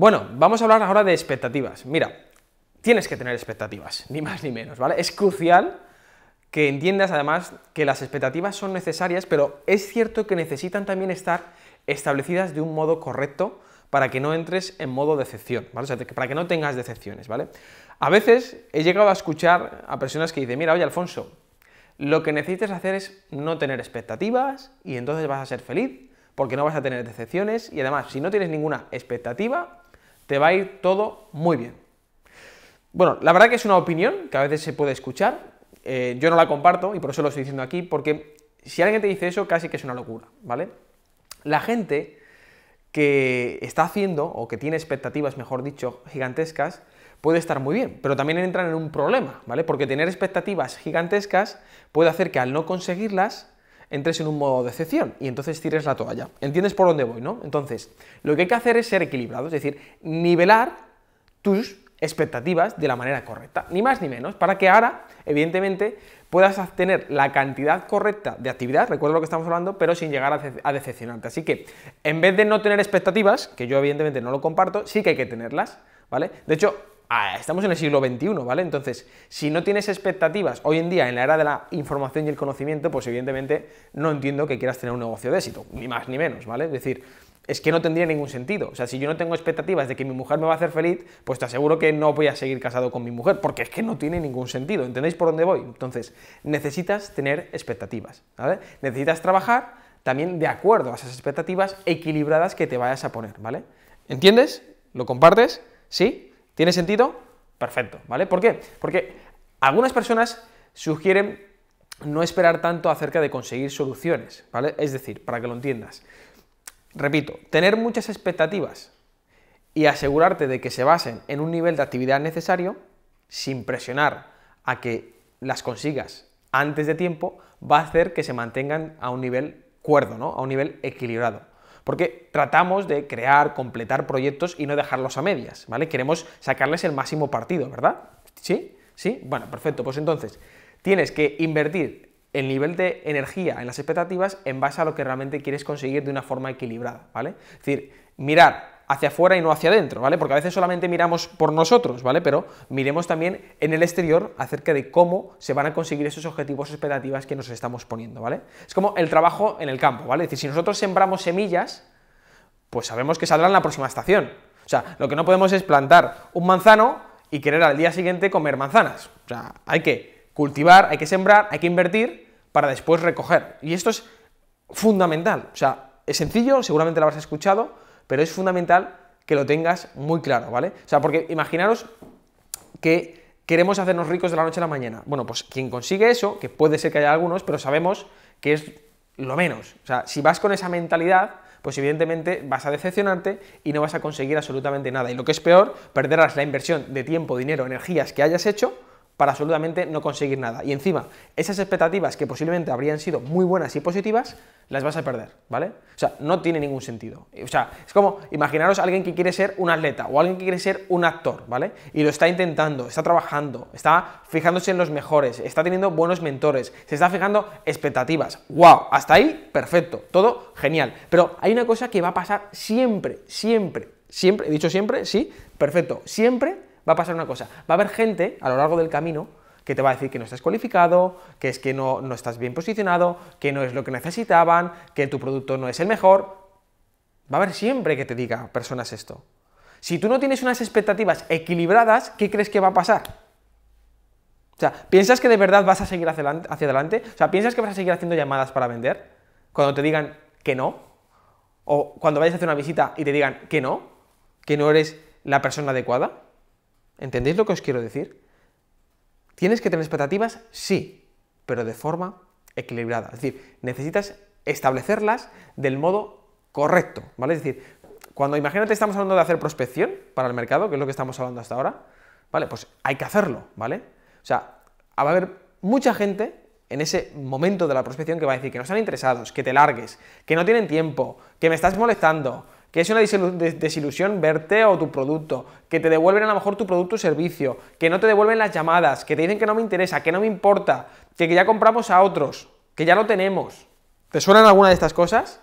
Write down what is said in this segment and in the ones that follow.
Bueno, vamos a hablar ahora de expectativas. Mira, tienes que tener expectativas, ni más ni menos, ¿vale? Es crucial que entiendas además que las expectativas son necesarias, pero es cierto que necesitan también estar establecidas de un modo correcto para que no entres en modo decepción, ¿vale? O sea, para que no tengas decepciones, ¿vale? A veces he llegado a escuchar a personas que dicen, mira, oye, Alfonso, lo que necesitas hacer es no tener expectativas y entonces vas a ser feliz porque no vas a tener decepciones y además, si no tienes ninguna expectativa, te va a ir todo muy bien. Bueno, la verdad que es una opinión que a veces se puede escuchar, eh, yo no la comparto y por eso lo estoy diciendo aquí, porque si alguien te dice eso, casi que es una locura, ¿vale? La gente que está haciendo, o que tiene expectativas, mejor dicho, gigantescas, puede estar muy bien, pero también entran en un problema, ¿vale? Porque tener expectativas gigantescas puede hacer que al no conseguirlas entres en un modo de excepción y entonces tires la toalla. ¿Entiendes por dónde voy, no? Entonces, lo que hay que hacer es ser equilibrado, es decir, nivelar tus expectativas de la manera correcta, ni más ni menos, para que ahora, evidentemente, puedas obtener la cantidad correcta de actividad, recuerdo lo que estamos hablando, pero sin llegar a decepcionarte. Así que, en vez de no tener expectativas, que yo evidentemente no lo comparto, sí que hay que tenerlas, ¿vale? De hecho, Ah, estamos en el siglo XXI, ¿vale? Entonces, si no tienes expectativas hoy en día en la era de la información y el conocimiento, pues evidentemente no entiendo que quieras tener un negocio de éxito, ni más ni menos, ¿vale? Es decir, es que no tendría ningún sentido. O sea, si yo no tengo expectativas de que mi mujer me va a hacer feliz, pues te aseguro que no voy a seguir casado con mi mujer, porque es que no tiene ningún sentido. ¿Entendéis por dónde voy? Entonces, necesitas tener expectativas, ¿vale? Necesitas trabajar también de acuerdo a esas expectativas equilibradas que te vayas a poner, ¿vale? ¿Entiendes? ¿Lo compartes? ¿Sí? ¿Tiene sentido? Perfecto, ¿vale? ¿Por qué? Porque algunas personas sugieren no esperar tanto acerca de conseguir soluciones, ¿vale? Es decir, para que lo entiendas. Repito, tener muchas expectativas y asegurarte de que se basen en un nivel de actividad necesario, sin presionar a que las consigas antes de tiempo, va a hacer que se mantengan a un nivel cuerdo, ¿no? A un nivel equilibrado porque tratamos de crear, completar proyectos y no dejarlos a medias, ¿vale? Queremos sacarles el máximo partido, ¿verdad? ¿Sí? ¿Sí? Bueno, perfecto, pues entonces tienes que invertir el nivel de energía en las expectativas en base a lo que realmente quieres conseguir de una forma equilibrada, ¿vale? Es decir, mirar hacia afuera y no hacia adentro, ¿vale? Porque a veces solamente miramos por nosotros, ¿vale? Pero miremos también en el exterior acerca de cómo se van a conseguir esos objetivos o expectativas que nos estamos poniendo, ¿vale? Es como el trabajo en el campo, ¿vale? Es decir, si nosotros sembramos semillas, pues sabemos que saldrán la próxima estación. O sea, lo que no podemos es plantar un manzano y querer al día siguiente comer manzanas. O sea, hay que cultivar, hay que sembrar, hay que invertir para después recoger. Y esto es fundamental. O sea, es sencillo, seguramente lo habrás escuchado, pero es fundamental que lo tengas muy claro, ¿vale? O sea, porque imaginaros que queremos hacernos ricos de la noche a la mañana. Bueno, pues quien consigue eso, que puede ser que haya algunos, pero sabemos que es lo menos. O sea, si vas con esa mentalidad, pues evidentemente vas a decepcionarte y no vas a conseguir absolutamente nada. Y lo que es peor, perderás la inversión de tiempo, dinero, energías que hayas hecho para absolutamente no conseguir nada. Y encima, esas expectativas que posiblemente habrían sido muy buenas y positivas, las vas a perder, ¿vale? O sea, no tiene ningún sentido. O sea, es como imaginaros a alguien que quiere ser un atleta o alguien que quiere ser un actor, ¿vale? Y lo está intentando, está trabajando, está fijándose en los mejores, está teniendo buenos mentores, se está fijando expectativas. ¡Wow! Hasta ahí, perfecto, todo genial. Pero hay una cosa que va a pasar siempre, siempre, siempre, he dicho siempre, sí, perfecto, siempre va a pasar una cosa, va a haber gente a lo largo del camino que te va a decir que no estás cualificado, que es que no, estás bien posicionado, que no es lo que necesitaban, que tu producto no es el mejor. Va a haber siempre que te diga personas esto. Si tú no tienes unas expectativas equilibradas, ¿qué crees que va a pasar? O sea, ¿piensas que de verdad vas a seguir hacia adelante, hacia adelante? O sea, ¿piensas que vas a seguir haciendo llamadas para vender? Cuando te digan que no. O cuando vayas a hacer una visita y te digan que no, que no eres la persona adecuada. ¿Entendéis lo que os quiero decir? ¿Tienes que tener expectativas? Sí, pero de forma equilibrada. Es decir, necesitas establecerlas del modo correcto, ¿vale? Es decir, cuando imagínate estamos hablando de hacer prospección para el mercado, que es lo que estamos hablando hasta ahora, ¿vale? Pues hay que hacerlo, ¿vale? O sea, va a haber mucha gente en ese momento de la prospección que va a decir que no están interesados, que te largues, que no tienen tiempo, que me estás molestando, que es una desilusión verte o tu producto, que te devuelven a lo mejor tu producto o servicio, que no te devuelven las llamadas, que te dicen que no me interesa, que no me importa, que, ya compramos a otros, que ya lo tenemos. ¿Te suenan alguna de estas cosas?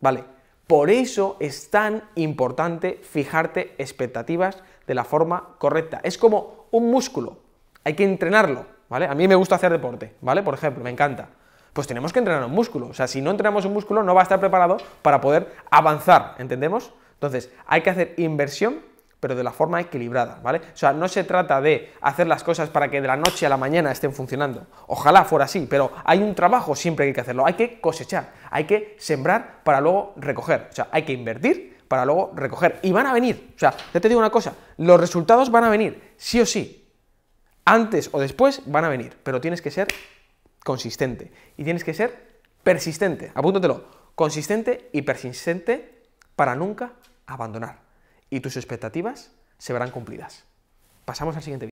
Vale, por eso es tan importante fijarte expectativas de la forma correcta. Es como un músculo, hay que entrenarlo, ¿vale? A mí me gusta hacer deporte, ¿vale? Por ejemplo, me encanta. Pues tenemos que entrenar un músculo. O sea, si no entrenamos un músculo, no va a estar preparado para poder avanzar, ¿entendemos? Entonces, hay que hacer inversión, pero de la forma equilibrada, ¿vale? O sea, no se trata de hacer las cosas para que de la noche a la mañana estén funcionando. Ojalá fuera así, pero hay un trabajo siempre que hay que hacerlo. Hay que cosechar, hay que sembrar para luego recoger. O sea, hay que invertir para luego recoger. Y van a venir. O sea, ya te digo una cosa, los resultados van a venir, sí o sí. Antes o después van a venir, pero tienes que ser consistente. Y tienes que ser persistente. Apúntatelo. Consistente y persistente para nunca abandonar. Y tus expectativas se verán cumplidas. Pasamos al siguiente vídeo.